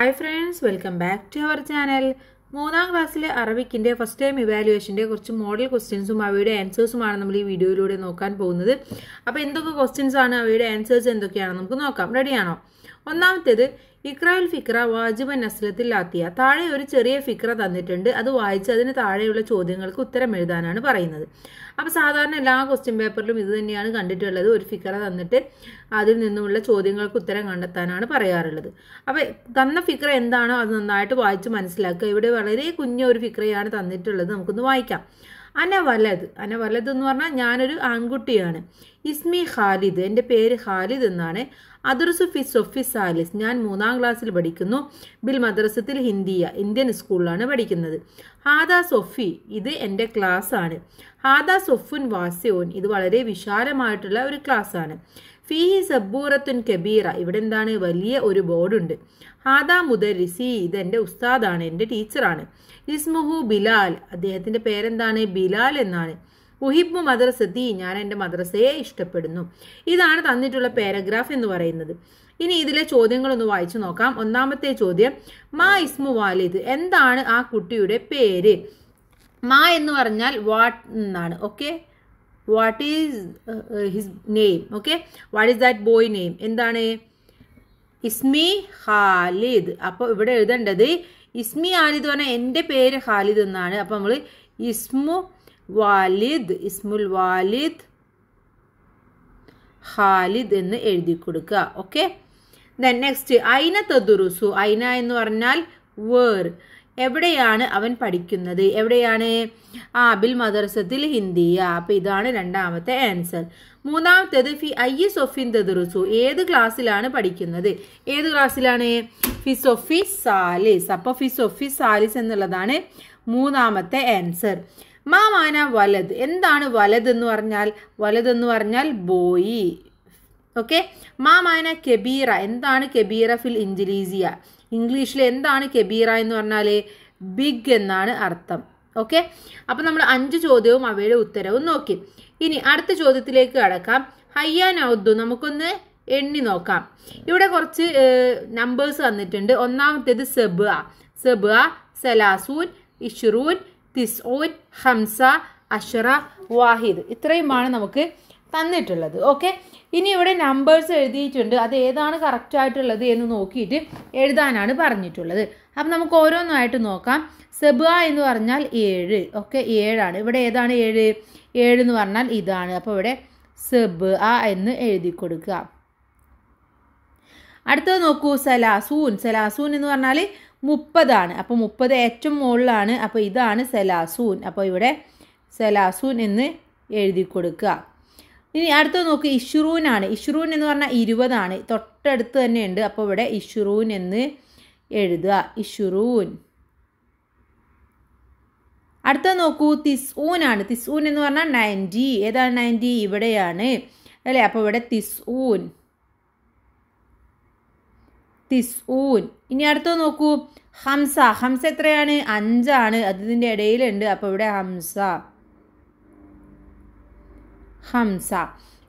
hi friends welcome back to our channel മൂന്നാം ക്ലാസ്സിലെ അറബിക്കിൻ്റെ first time ഇവാലുവേഷൻ്റെ കുറച്ച് മോഡൽ ക്വസ്റ്റ്യൻസും അവയുടെ ആൻസേഴ്സുമാണ് നമ്മൾ ഈ വീഡിയോയിലൂടെ നോക്കാൻ പോകുന്നത് അപ്പോൾ എന്തൊക്കെ ക്വസ്റ്റ്യൻസാണ് ആണ് അവയുടെ ആൻസേഴ്സ് എന്തൊക്കെയാണ് നമുക്ക് നോക്കാം റെഡിയാണോ ഒന്നാമത്തേത് ഇക്രയുൽ ഫിക്ര വാജിബൻ നസ്ലത്തിൽ ആത്തിയ താഴെ ഒരു ചെറിയ ഫിക്ര തന്നിട്ടുണ്ട് അത് വായിച്ച് അതിന് താഴെയുള്ള ചോദ്യങ്ങൾക്ക് ഉത്തരം എഴുതാനാണ് പറയുന്നത് അപ്പോൾ സാധാരണ എല്ലാ ക്വസ്റ്റ്യൻ പേപ്പറിലും ഇത് തന്നെയാണ് കണ്ടിട്ടുള്ളത് ഒരു ഫിക്ര തന്നിട്ട് അതിൽ നിന്നുമുള്ള ചോദ്യങ്ങൾക്ക് ഉത്തരം കണ്ടെത്താനാണ് പറയാറുള്ളത് അപ്പോൾ തന്ന ഫിക്ര എന്താണോ അത് നന്നായിട്ട് വായിച്ച് മനസ്സിലാക്കുക ഇവിടെ വളരെ കുഞ്ഞ ഒരു ഫിക്രയാണ് തന്നിട്ടുള്ളത് നമുക്കൊന്ന് വായിക്കാം അന വലത് അന വലത് എന്ന് പറഞ്ഞാൽ ഞാനൊരു ആൺകുട്ടിയാണ് ഇസ്മി ഖാലിദ് എൻ്റെ പേര് ഖാലിദ് എന്നാണ് അദർസു ഫി സൊഫി സാലിസ് ഞാൻ മൂന്നാം ക്ലാസ്സിൽ പഠിക്കുന്നു ബിൽ മദ്രസത്തിൽ ഹിന്ദിയ ഇന്ത്യൻ സ്കൂളിലാണ് പഠിക്കുന്നത് ഹാദ സൊഫി ഇത് എൻ്റെ ക്ലാസ് ആണ് ഹാദ സൊഫുൻ വാസ്യോൻ ഇത് വളരെ വിശാലമായിട്ടുള്ള ഒരു ക്ലാസ് ആണ് ഫീ സബൂറത്തുൻ കബീറ ഇവിടെ എന്താണ് വലിയ ഒരു ബോർഡുണ്ട് ഹാദാ മുദരിസി എൻ്റെ ഉസ്താദാണ് എൻ്റെ ടീച്ചറാണ് ഇസ്മുഹു ബിലാൽ അദ്ദേഹത്തിൻ്റെ പേരെന്താണ് ബിലാൽ എന്നാണ് ഉഹിബ് മദ്രസത്തി ഞാൻ എൻ്റെ മദ്രസയെ ഇഷ്ടപ്പെടുന്നു ഇതാണ് തന്നിട്ടുള്ള പാരഗ്രാഫ് എന്ന് പറയുന്നത് ഇനി ഇതിലെ ചോദ്യങ്ങളൊന്ന് വായിച്ചു നോക്കാം ഒന്നാമത്തെ ചോദ്യം മാ ഇസ്മു വാലിദ് എന്താണ് ആ കുട്ടിയുടെ പേര് മാ എന്ന് പറഞ്ഞാൽ വാട്ട് എന്നാണ് okay what is his name okay what is that boy name എന്താണ് ഇസ്മി ഹാലിദ് അപ്പോൾ ഇവിടെ എഴുതേണ്ടത് ഇസ്മി ആലിദ് പറഞ്ഞാൽ എൻ്റെ പേര് ഖാലിദ് എന്നാണ് അപ്പോൾ നമ്മൾ ഇസ്മു വാലിദ് ഇസ്മുൽ വാലിദ് ഖാലിദ് എന്ന് എഴുതി കൊടുക്കുക ഓക്കെ ദെൻ നെക്സ്റ്റ് ഐന തദുറുസു ഐന എന്ന് പറഞ്ഞാൽ വേർ എവിടെയാണ് അവൻ പഠിക്കുന്നത് എവിടെയാണ് ആ ബിൽ മദർസത്തിൽ ഹിന്ദിയ അപ്പം ഇതാണ് രണ്ടാമത്തെ ആൻസർ മൂന്നാമത്തേത് ഫി ഐ സൊഫിൻ തെതുറുസു ഏത് ക്ലാസ്സിലാണ് പഠിക്കുന്നത് ഏത് ക്ലാസ്സിലാണ് ഫിസൊഫി സാലിസ് അപ്പോൾ ഫിസൊഫി സാലിസ് എന്നുള്ളതാണ് മൂന്നാമത്തെ ആൻസർ മാമാന വലത് എന്താണ് വലത് എന്ന് പറഞ്ഞാൽ വലത് എന്ന് പറഞ്ഞാൽ ബോയി ഓക്കെ മാമാന കെബീറ എന്താണ് കെബീറ ഫിൽ ഇഞ്ചിലീസിയ ഇംഗ്ലീഷിൽ എന്താണ് കെബീറ എന്ന് പറഞ്ഞാൽ ബിഗ് എന്നാണ് അർത്ഥം ഓക്കെ അപ്പം നമ്മൾ അഞ്ച് ചോദ്യവും അവയുടെ ഉത്തരവും നോക്കി ഇനി അടുത്ത ചോദ്യത്തിലേക്ക് കടക്കാം ഹയ്യ നൗദ്ദു നമുക്കൊന്ന് എണ്ണി നോക്കാം ഇവിടെ കുറച്ച് നമ്പേഴ്സ് തന്നിട്ടുണ്ട് ഒന്നാമത്തേത് സെബ് സെബ് സലാസൂൻ ഇഷ്റൂൻ തിസ്ഊൻ ഹംസ അഷറ വാഹിദ് ഇത്രയുമാണ് നമുക്ക് തന്നിട്ടുള്ളത് ഓക്കെ ഇനി ഇവിടെ നമ്പേഴ്സ് എഴുതിയിട്ടുണ്ട് അത് ഏതാണ് കറക്റ്റായിട്ടുള്ളത് എന്ന് നോക്കിയിട്ട് എഴുതാനാണ് പറഞ്ഞിട്ടുള്ളത് അപ്പം നമുക്ക് ഓരോന്നായിട്ട് നോക്കാം സെബുക എന്ന് പറഞ്ഞാൽ ഏഴ് ഓക്കെ ഏഴാണ് ഇവിടെ ഏതാണ് ഏഴ് ഏഴ് എന്ന് പറഞ്ഞാൽ ഇതാണ് അപ്പോൾ ഇവിടെ സെബ് ആ എന്ന് എഴുതി കൊടുക്കുക അടുത്തത് നോക്കൂ സലാസൂൻ സലാസൂൻ എന്ന് പറഞ്ഞാൽ മുപ്പതാണ് അപ്പോൾ മുപ്പത് ഏറ്റവും മുകളിലാണ് അപ്പോൾ ഇതാണ് സലാസൂൻ അപ്പോൾ ഇവിടെ സലാസൂൻ എന്ന് എഴുതി കൊടുക്കുക ഇനി അടുത്തത് നോക്ക് ആണ് ഇഷുറൂൻ എന്ന് പറഞ്ഞാൽ ഇരുപതാണ് തൊട്ടടുത്ത് തന്നെ ഉണ്ട് അപ്പോൾ ഇവിടെ ഇഷുറൂൻ എന്ന് എഴുതുക ഇഷുറൂൻ അടുത്ത നോക്കൂ തിസ്ഊൻ ആണ് തിസ്ഊൻ എന്ന് പറഞ്ഞാൽ നയൻറ്റി ഏതാണ് നയൻറ്റി ഇവിടെയാണ് അല്ലേ അപ്പോൾ ഇവിടെ തിസ്ഊൻ തിസ്ഊൻ ഇനി അടുത്ത നോക്കൂ ഹംസ ഹംസ എത്രയാണ് അഞ്ചാണ് അതിൻ്റെ ഇടയിലുണ്ട് അപ്പോൾ ഇവിടെ ഹംസ ഹംസ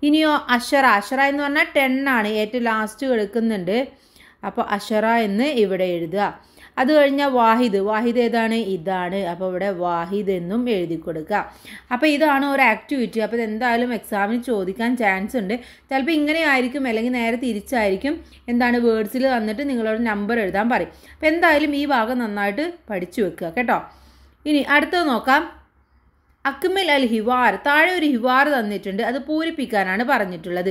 ഇനിയോ അഷറ അഷറ എന്ന് പറഞ്ഞാൽ ടെണ്ണാണ് ആണ് ഏറ്റവും ലാസ്റ്റ് കിടക്കുന്നുണ്ട് അപ്പോൾ അഷറ എന്ന് ഇവിടെ എഴുതുക അത് കഴിഞ്ഞാൽ വാഹിദ് വാഹിദ് ഏതാണ് ഇതാണ് അപ്പോൾ ഇവിടെ വാഹിദ് എന്നും എഴുതി കൊടുക്കുക അപ്പോൾ ഇതാണ് ഒരു ആക്ടിവിറ്റി അപ്പോൾ എന്തായാലും എക്സാമിന് ചോദിക്കാൻ ചാൻസ് ഉണ്ട് ചിലപ്പോൾ ഇങ്ങനെ ആയിരിക്കും അല്ലെങ്കിൽ നേരെ തിരിച്ചായിരിക്കും എന്താണ് വേർഡ്സിൽ വന്നിട്ട് നിങ്ങളോട് നമ്പർ എഴുതാൻ പറയും അപ്പോൾ എന്തായാലും ഈ ഭാഗം നന്നായിട്ട് പഠിച്ചു വെക്കുക കേട്ടോ ഇനി അടുത്തത് നോക്കാം അക്മൽ അൽ ഹിവാർ താഴെ ഒരു ഹിവാർ തന്നിട്ടുണ്ട് അത് പൂരിപ്പിക്കാനാണ് പറഞ്ഞിട്ടുള്ളത്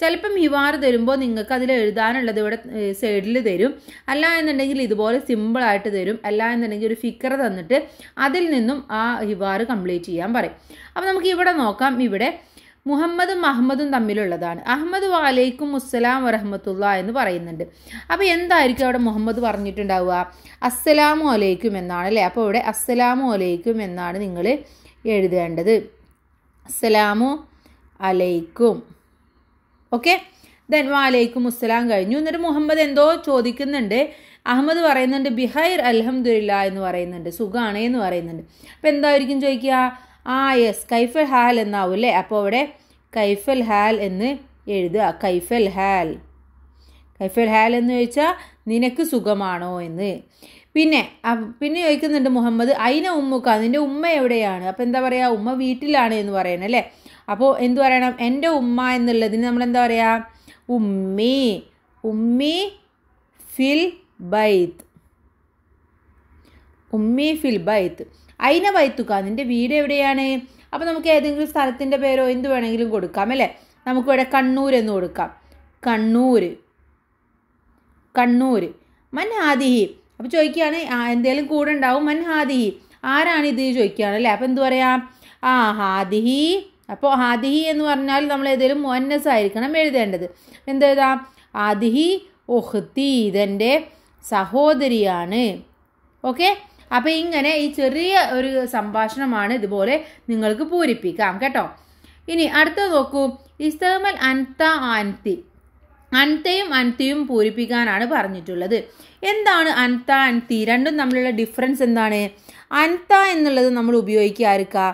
ചിലപ്പം ഹിവാർ തരുമ്പോൾ നിങ്ങൾക്ക് അതിൽ എഴുതാനുള്ളത് ഇവിടെ സൈഡിൽ തരും അല്ല എന്നുണ്ടെങ്കിൽ ഇതുപോലെ സിമ്പിളായിട്ട് തരും അല്ല എന്നുണ്ടെങ്കിൽ ഒരു ഫിക്കർ തന്നിട്ട് അതിൽ നിന്നും ആ ഹിവാർ കംപ്ലീറ്റ് ചെയ്യാൻ പറയും അപ്പം നമുക്ക് ഇവിടെ നോക്കാം ഇവിടെ മുഹമ്മദും അഹമ്മദും തമ്മിലുള്ളതാണ് അഹമ്മദ് വാലേക്കും മുസ്സലാം വറഹമത്തുള്ള എന്ന് പറയുന്നുണ്ട് അപ്പോൾ എന്തായിരിക്കും അവിടെ മുഹമ്മദ് പറഞ്ഞിട്ടുണ്ടാവുക അസ്സലാമു അലൈക്കും എന്നാണ് അല്ലേ അപ്പോൾ ഇവിടെ അസ്സലാമു അലൈക്കും എന്നാണ് നിങ്ങൾ എഴുതേണ്ടത് അസ്സലാമു അലൈക്കും ഓക്കെ ദെൻ വാലൈക്കും അസ്സലാം കഴിഞ്ഞു എന്നിട്ട് മുഹമ്മദ് എന്തോ ചോദിക്കുന്നുണ്ട് അഹമ്മദ് പറയുന്നുണ്ട് ബിഹൈർ അലഹമുല്ല എന്ന് പറയുന്നുണ്ട് സുഖാണേ എന്ന് പറയുന്നുണ്ട് അപ്പോൾ എന്തായിരിക്കും ചോദിക്കുക ആ യെസ് കൈഫൽ ഹാൽ എന്നാവും അല്ലേ അപ്പോൾ അവിടെ കൈഫൽ ഹാൽ എന്ന് എഴുതുക കൈഫൽ ഹാൽ കൈഫൽ ഹാൽ എന്ന് ചോദിച്ചാൽ നിനക്ക് സുഖമാണോ എന്ന് പിന്നെ പിന്നെ ചോദിക്കുന്നുണ്ട് മുഹമ്മദ് അയിന ഉമ്മുക്ക നിൻ്റെ ഉമ്മ എവിടെയാണ് അപ്പോൾ എന്താ പറയുക ഉമ്മ വീട്ടിലാണ് എന്ന് പറയണം അല്ലേ അപ്പോൾ എന്ത് പറയണം എൻ്റെ ഉമ്മ എന്നുള്ളതിന് നമ്മൾ എന്താ പറയുക ഉമ്മി ഉമ്മി ഫിൽ ബൈത്ത് ഉമ്മി ഫിൽ ബൈത്ത് അയിന ബൈത്തുക്ക നിൻ്റെ വീട് എവിടെയാണ് അപ്പോൾ നമുക്ക് ഏതെങ്കിലും സ്ഥലത്തിൻ്റെ പേരോ എന്ത് വേണമെങ്കിലും കൊടുക്കാം അല്ലേ നമുക്കിവിടെ കണ്ണൂർ എന്ന് കൊടുക്കാം കണ്ണൂർ കണ്ണൂർ മൻ ആദിഹി അപ്പോൾ ചോദിക്കുകയാണ് എന്തെങ്കിലും കൂടെ ഉണ്ടാവും മൻ ഹാദിഹി ആരാണിത് ചോദിക്കുകയാണ് അല്ലേ അപ്പോൾ എന്തു പറയാം ആ ഹാദിഹി അപ്പോൾ ഹാദിഹി എന്ന് പറഞ്ഞാൽ നമ്മൾ ഏതെങ്കിലും മൊന്നസ് ആയിരിക്കണം എഴുതേണ്ടത് എന്തെഴുതാം ആദിഹി ഒഹ്തി ഇതെൻ്റെ സഹോദരിയാണ് ഓക്കെ അപ്പോൾ ഇങ്ങനെ ഈ ചെറിയ ഒരു സംഭാഷണമാണ് ഇതുപോലെ നിങ്ങൾക്ക് പൂരിപ്പിക്കാം കേട്ടോ ഇനി അടുത്ത നോക്കൂ ഇസ്തമൽ അൻത ആൻതി അൻതയും അൻതിയും പൂരിപ്പിക്കാനാണ് പറഞ്ഞിട്ടുള്ളത് എന്താണ് അൻത അൻതി രണ്ടും തമ്മിലുള്ള ഡിഫറൻസ് എന്താണ് അൻത എന്നുള്ളത് നമ്മൾ ഉപയോഗിക്കുക ആർക്കാ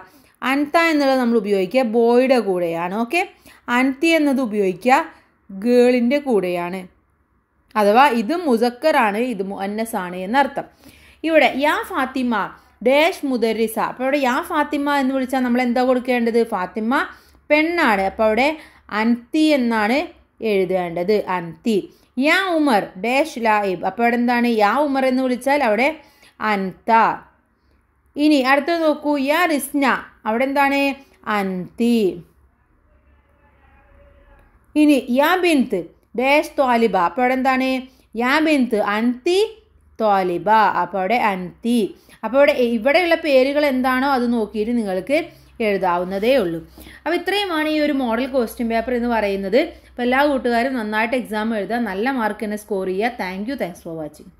അൻത എന്നുള്ളത് നമ്മൾ ഉപയോഗിക്കുക ബോയുടെ കൂടെയാണ് ഓക്കെ അൻതി എന്നത് ഉപയോഗിക്കുക ഗേളിൻ്റെ കൂടെയാണ് അഥവാ ഇത് മുസക്കറാണ് ഇത് ആണ് എന്നർത്ഥം ഇവിടെ യാ ഫാത്തിമ ഡേഷ് മുദരിസ അപ്പോൾ ഇവിടെ യാ ഫാത്തിമ എന്ന് വിളിച്ചാൽ നമ്മൾ എന്താ കൊടുക്കേണ്ടത് ഫാത്തിമ പെണ്ണാണ് അപ്പോൾ അവിടെ അൻതി എന്നാണ് എഴുതേണ്ടത് അന്തി യാ ഉമർ ഡാഷ് ലായിബ് അപ്പോൾ അവിടെ എന്താണ് യാ ഉമർ എന്ന് വിളിച്ചാൽ അവിടെ അൻത ഇനി അടുത്ത നോക്കൂ യാ റിസ്ന അവിടെ എന്താണ് അന്തി ഇനി യാ ബിന്ത് ഡാഷ് ത്വാലിബ അപ്പോൾ അവിടെ എന്താണ് യാ ബിന്ത് അന്തി ത്വാലിബ അപ്പോൾ അവിടെ അന്തി അപ്പോൾ ഇവിടെ ഇവിടെയുള്ള പേരുകൾ എന്താണോ അത് നോക്കിയിട്ട് നിങ്ങൾക്ക് എഴുതാവുന്നതേ ഉള്ളൂ അപ്പോൾ ഇത്രയുമാണ് ഈ ഒരു മോഡൽ ക്വസ്റ്റ്യൻ പേപ്പർ എന്ന് പറയുന്നത് അപ്പോൾ എല്ലാ കൂട്ടുകാരും നന്നായിട്ട് എക്സാം എഴുതുക നല്ല തന്നെ സ്കോർ ചെയ്യുക thank you thanks for watching